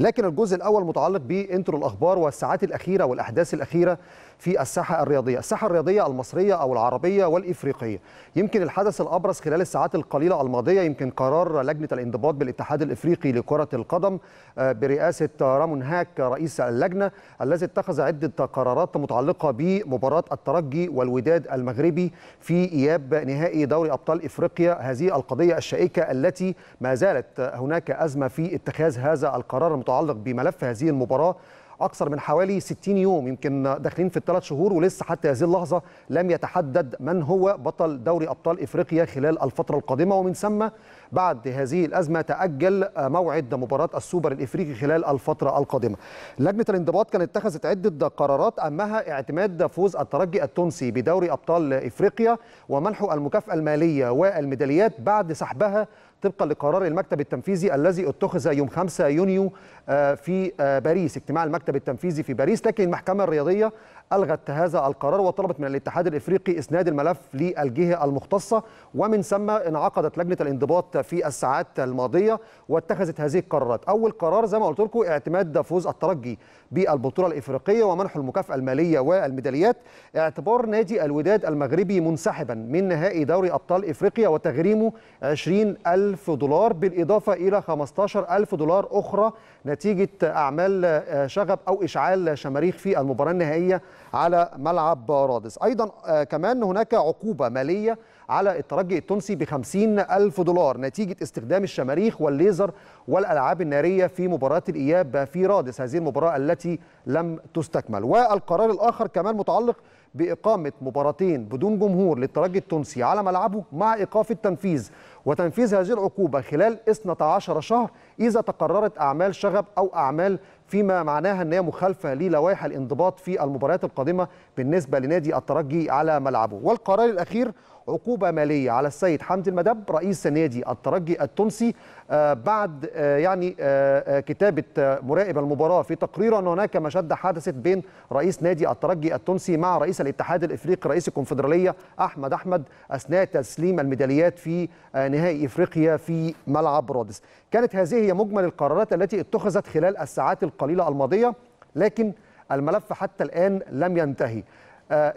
لكن الجزء الاول متعلق بانترو الاخبار والساعات الاخيره والاحداث الاخيره في الساحه الرياضيه، الساحه الرياضيه المصريه او العربيه والافريقيه. يمكن الحدث الابرز خلال الساعات القليله الماضيه يمكن قرار لجنه الانضباط بالاتحاد الافريقي لكره القدم آه، برئاسه رامون هاك رئيس اللجنه الذي اتخذ عده قرارات متعلقه بمباراه الترجي والوداد المغربي في اياب نهائي دوري ابطال افريقيا، هذه القضيه الشائكه التي ما زالت هناك ازمه في اتخاذ هذا القرار متعلق بملف هذه المباراه اكثر من حوالي 60 يوم يمكن داخلين في الثلاث شهور ولسه حتى هذه اللحظه لم يتحدد من هو بطل دوري ابطال افريقيا خلال الفتره القادمه ومن ثم بعد هذه الازمه تاجل موعد مباراه السوبر الافريقي خلال الفتره القادمه. لجنه الانضباط كانت اتخذت عده قرارات اهمها اعتماد فوز الترجي التونسي بدوري ابطال افريقيا ومنحه المكافاه الماليه والميداليات بعد سحبها طبقا لقرار المكتب التنفيذي الذي اتخذ يوم 5 يونيو آه، في آه، باريس اجتماع المكتب التنفيذي في باريس لكن المحكمة الرياضية ألغت هذا القرار وطلبت من الاتحاد الإفريقي إسناد الملف للجهة المختصة ومن ثم انعقدت لجنة الانضباط في الساعات الماضية واتخذت هذه القرارات أول قرار زي ما قلت لكم اعتماد فوز الترجي بالبطولة الإفريقية ومنح المكافأة المالية والميداليات اعتبار نادي الوداد المغربي منسحبا من نهائي دوري أبطال إفريقيا وتغريمه 20 ألف دولار بالإضافة إلى 15 ألف دولار أخرى نتيجة أعمال شغب أو إشعال شماريخ في المباراة النهائية على ملعب رادس أيضا آه، كمان هناك عقوبة مالية على الترجي التونسي ب 50 ألف دولار نتيجة استخدام الشماريخ والليزر والألعاب النارية في مباراة الإياب في رادس هذه المباراة التي لم تستكمل والقرار الآخر كمان متعلق بإقامة مباراتين بدون جمهور للترجي التونسي على ملعبه مع إيقاف التنفيذ وتنفيذ هذه العقوبة خلال 12 شهر إذا تقررت أعمال شغب أو أعمال فيما معناها ان هي مخالفه للوائح الانضباط في المباريات القادمه بالنسبه لنادي الترجي على ملعبه والقرار الاخير عقوبه ماليه على السيد حمدي المدب رئيس نادي الترجي التونسي آه، بعد آه، يعني آه، كتابه مراقب المباراه في تقرير ان هناك مشاده حدثت بين رئيس نادي الترجي التونسي مع رئيس الاتحاد الافريقي رئيس الكونفدراليه احمد احمد اثناء تسليم الميداليات في نهائي افريقيا في ملعب رادس. كانت هذه هي مجمل القرارات التي اتخذت خلال الساعات القليله الماضيه لكن الملف حتى الان لم ينتهي.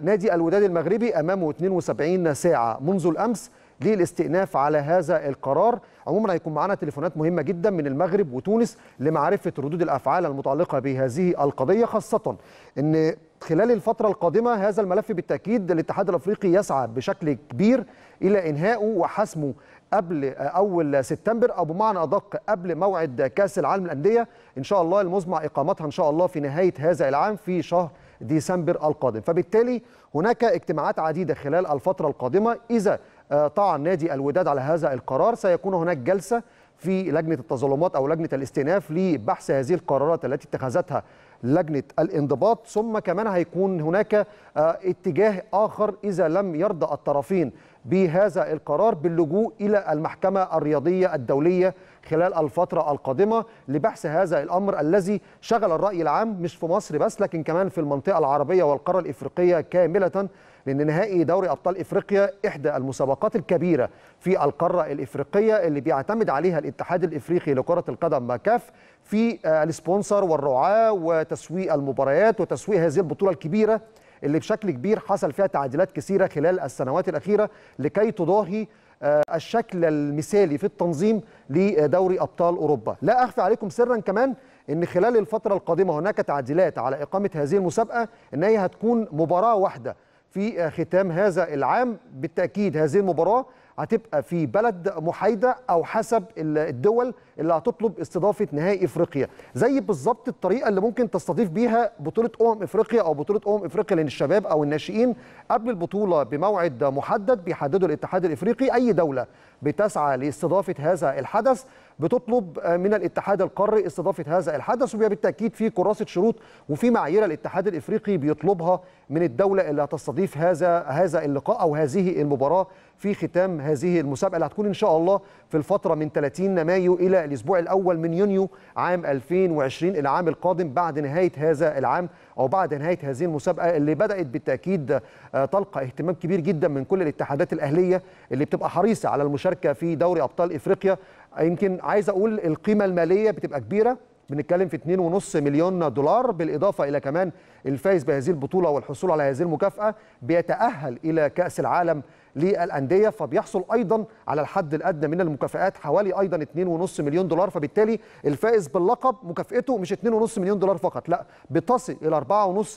نادي الوداد المغربي امامه 72 ساعه منذ الامس للاستئناف على هذا القرار عموما هيكون معانا تليفونات مهمه جدا من المغرب وتونس لمعرفه ردود الافعال المتعلقه بهذه القضيه خاصه ان خلال الفتره القادمه هذا الملف بالتاكيد الاتحاد الافريقي يسعى بشكل كبير الى انهائه وحسمه قبل اول سبتمبر او بمعنى ادق قبل موعد كاس العالم للانديه ان شاء الله المزمع اقامتها ان شاء الله في نهايه هذا العام في شهر ديسمبر القادم فبالتالي هناك اجتماعات عديده خلال الفتره القادمه اذا آه، طعن نادي الوداد على هذا القرار سيكون هناك جلسة في لجنة التظلمات أو لجنة الاستئناف لبحث هذه القرارات التي اتخذتها لجنة الانضباط ثم كمان هيكون هناك آه، اتجاه آخر إذا لم يرضى الطرفين بهذا القرار باللجوء إلى المحكمة الرياضية الدولية خلال الفترة القادمة لبحث هذا الأمر الذي شغل الرأي العام مش في مصر بس لكن كمان في المنطقة العربية والقارة الإفريقية كاملة لأن نهائي دوري أبطال إفريقيا إحدى المسابقات الكبيرة في القارة الإفريقية اللي بيعتمد عليها الاتحاد الإفريقي لكرة القدم ماكاف في آه، السبونسر والرعاة وتسويق المباريات وتسويق هذه البطولة الكبيرة اللي بشكل كبير حصل فيها تعديلات كثيرة خلال السنوات الأخيرة لكي تضاهي آه، الشكل المثالي في التنظيم لدوري أبطال أوروبا لا أخفي عليكم سرا كمان ان خلال الفتره القادمه هناك تعديلات على اقامه هذه المسابقه ان هي هتكون مباراه واحده في آه، ختام هذا العام بالتاكيد هذه المباراه هتبقى في بلد محايده او حسب الدول اللي هتطلب استضافه نهائي افريقيا زي بالظبط الطريقه اللي ممكن تستضيف بيها بطوله امم افريقيا او بطوله امم افريقيا للشباب او الناشئين قبل البطوله بموعد محدد بيحدده الاتحاد الافريقي اي دوله بتسعى لاستضافه هذا الحدث بتطلب من الاتحاد القاري استضافه هذا الحدث وبالتاكيد في كراسه شروط وفي معايير الاتحاد الافريقي بيطلبها من الدوله اللي هتستضيف هذا هذا اللقاء او هذه المباراه في ختام هذه المسابقه اللي هتكون ان شاء الله في الفتره من 30 مايو الى الاسبوع الاول من يونيو عام 2020 العام القادم بعد نهايه هذا العام او بعد نهايه هذه المسابقه اللي بدات بالتاكيد آه، تلقى اهتمام كبير جدا من كل الاتحادات الاهليه اللي بتبقى حريصه على المشاركه في دوري ابطال افريقيا يمكن عايز اقول القيمه الماليه بتبقى كبيره بنتكلم في 2.5 مليون دولار بالإضافة إلى كمان الفائز بهذه البطولة والحصول على هذه المكافأة بيتأهل إلى كأس العالم للانديه فبيحصل ايضا على الحد الادنى من المكافئات حوالي ايضا 2.5 مليون دولار فبالتالي الفائز باللقب مكافئته مش 2.5 مليون دولار فقط لا بتصل الى 4.5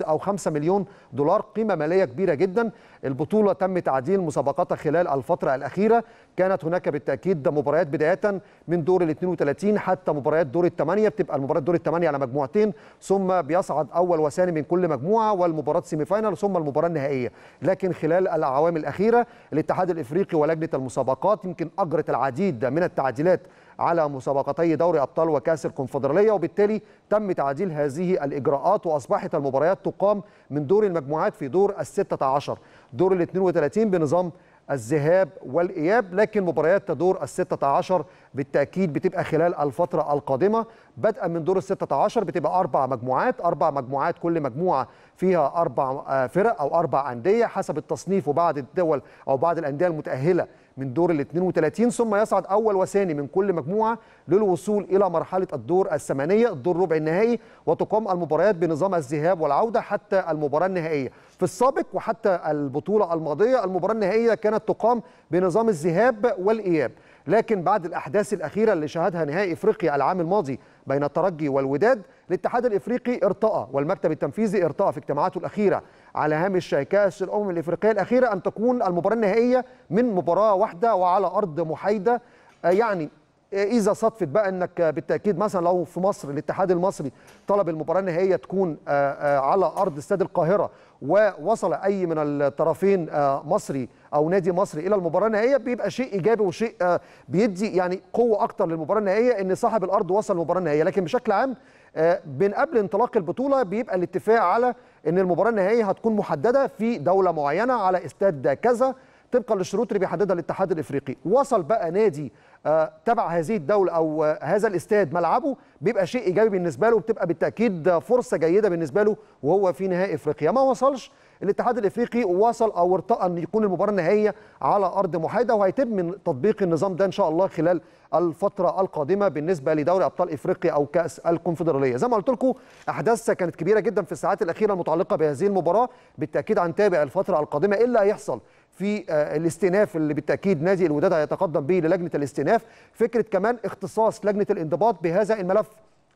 او 5 مليون دولار قيمه ماليه كبيره جدا البطوله تم تعديل مسابقاتها خلال الفتره الاخيره كانت هناك بالتاكيد مباريات بدايه من دور ال 32 حتى مباريات دور الثمانيه بتبقى المباريات دور الثمانيه على مجموعتين ثم بيصعد اول وثاني من كل مجموعه والمباراه سيمي فاينل ثم المباراه النهائيه لكن خلال الاعوام الاخيره الاتحاد الافريقي ولجنه المسابقات يمكن اجرت العديد من التعديلات على مسابقتي دوري ابطال وكاس الكونفدراليه وبالتالي تم تعديل هذه الاجراءات واصبحت المباريات تقام من دور المجموعات في دور ال 16 دور ال 32 بنظام الذهاب والاياب لكن مباريات دور ال 16 بالتاكيد بتبقى خلال الفتره القادمه بدءا من دور ال 16 بتبقى اربع مجموعات اربع مجموعات كل مجموعه فيها اربع آه، فرق او اربع انديه حسب التصنيف وبعض الدول او بعض الانديه المتاهله من دور ال 32 ثم يصعد اول وثاني من كل مجموعه للوصول الى مرحله الدور الثمانيه الدور ربع النهائي وتقام المباريات بنظام الذهاب والعوده حتى المباراه النهائيه في السابق وحتى البطوله الماضيه المباراه النهائيه كانت تقام بنظام الذهاب والاياب لكن بعد الأحداث الأخيرة اللي شهدها نهائي إفريقيا العام الماضي بين الترجي والوداد الاتحاد الإفريقي ارتأى والمكتب التنفيذي ارتأى في اجتماعاته الأخيرة على هامش كأس الأمم الإفريقية الأخيرة أن تكون المباراة النهائية من مباراة واحدة وعلى أرض محايدة آه، يعني آه، اذا صدفت بقى انك بالتاكيد مثلا لو في مصر الاتحاد المصري طلب المباراه النهائيه تكون آه، على ارض استاد القاهره ووصل اي من الطرفين مصري او نادي مصري الى المباراه النهائيه بيبقى شيء ايجابي وشيء آه، بيدي يعني قوه اكتر للمباراه النهائيه ان صاحب الارض وصل للمباراه النهائيه لكن بشكل عام آه، من قبل انطلاق البطوله بيبقى الاتفاق على ان المباراه النهائيه هتكون محدده في دوله معينه على استاد كذا طبقا للشروط اللي بيحددها الاتحاد الافريقي وصل بقى نادي آه، تبع هذه الدوله او هذا الاستاد ملعبه بيبقى شيء ايجابي بالنسبه له وبتبقى بالتاكيد فرصه جيده بالنسبه له وهو في نهائي افريقيا ما وصلش الاتحاد الافريقي وصل او ارتقى ان يكون المباراه النهائيه على ارض محايده وهيتم من تطبيق النظام ده ان شاء الله خلال الفتره القادمه بالنسبه لدوري ابطال افريقيا او كاس الكونفدراليه زي ما قلت لكم أحداثها كانت كبيره جدا في الساعات الاخيره المتعلقه بهذه المباراه بالتاكيد عن تابع الفتره القادمه ايه اللي هيحصل في آه، الاستئناف اللي بالتاكيد نادي الوداد هيتقدم به للجنه الاستئناف فكره كمان اختصاص لجنه الانضباط بهذا الملف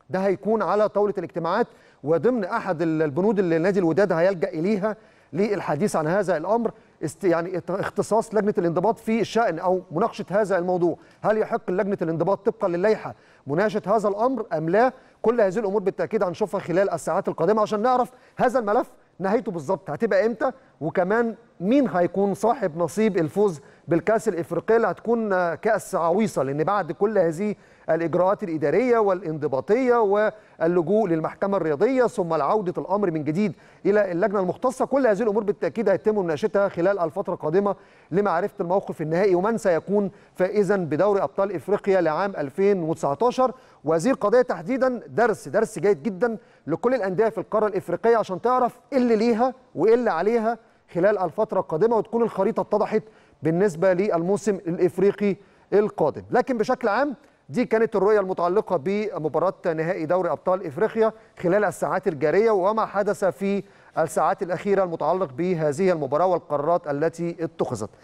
ده هيكون على طاوله الاجتماعات وضمن احد البنود اللي نادي الوداد هيلجا اليها للحديث عن هذا الامر است يعني اختصاص لجنه الانضباط في شان او مناقشه هذا الموضوع هل يحق لجنه الانضباط طبقا للائحه مناقشه هذا الامر ام لا كل هذه الامور بالتاكيد هنشوفها خلال الساعات القادمه عشان نعرف هذا الملف نهايته بالظبط هتبقى امتى وكمان مين هيكون صاحب نصيب الفوز بالكاس الافريقيه اللي هتكون كاس عويصه لان بعد كل هذه الاجراءات الاداريه والانضباطيه واللجوء للمحكمه الرياضيه ثم العوده الامر من جديد الى اللجنه المختصه كل هذه الامور بالتاكيد هيتم مناقشتها خلال الفتره القادمه لمعرفه الموقف النهائي ومن سيكون فائزا بدوري ابطال افريقيا لعام 2019 وهذه القضيه تحديدا درس درس جيد جدا لكل الانديه في القاره الافريقيه عشان تعرف ايه اللي ليها وايه اللي عليها خلال الفترة القادمة وتكون الخريطة اتضحت بالنسبة للموسم الإفريقي القادم لكن بشكل عام دي كانت الرؤية المتعلقة بمباراة نهائي دوري أبطال إفريقيا خلال الساعات الجارية وما حدث في الساعات الأخيرة المتعلق بهذه المباراة والقرارات التي اتخذت